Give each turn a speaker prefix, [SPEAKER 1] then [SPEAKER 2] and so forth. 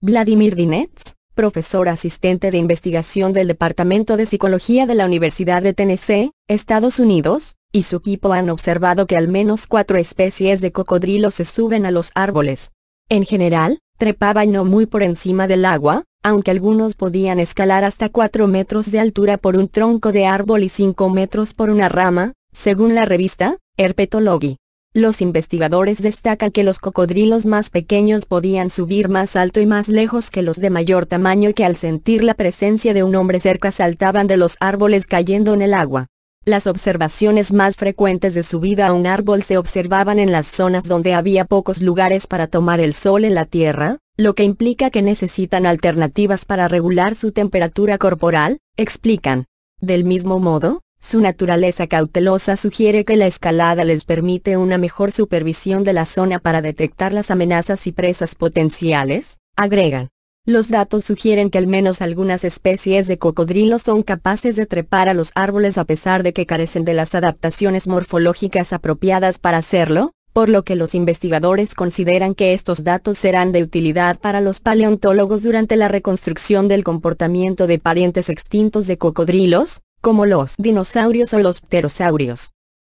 [SPEAKER 1] Vladimir Dinets, profesor asistente de investigación del Departamento de Psicología de la Universidad de Tennessee, Estados Unidos, y su equipo han observado que al menos cuatro especies de cocodrilos se suben a los árboles. En general, trepaban no muy por encima del agua, aunque algunos podían escalar hasta 4 metros de altura por un tronco de árbol y 5 metros por una rama, según la revista, Herpetology. Los investigadores destacan que los cocodrilos más pequeños podían subir más alto y más lejos que los de mayor tamaño y que al sentir la presencia de un hombre cerca saltaban de los árboles cayendo en el agua. Las observaciones más frecuentes de subida a un árbol se observaban en las zonas donde había pocos lugares para tomar el sol en la tierra, lo que implica que necesitan alternativas para regular su temperatura corporal, explican. Del mismo modo, su naturaleza cautelosa sugiere que la escalada les permite una mejor supervisión de la zona para detectar las amenazas y presas potenciales, agregan. Los datos sugieren que al menos algunas especies de cocodrilos son capaces de trepar a los árboles a pesar de que carecen de las adaptaciones morfológicas apropiadas para hacerlo, por lo que los investigadores consideran que estos datos serán de utilidad para los paleontólogos durante la reconstrucción del comportamiento de parientes extintos de cocodrilos, como los dinosaurios o los pterosaurios.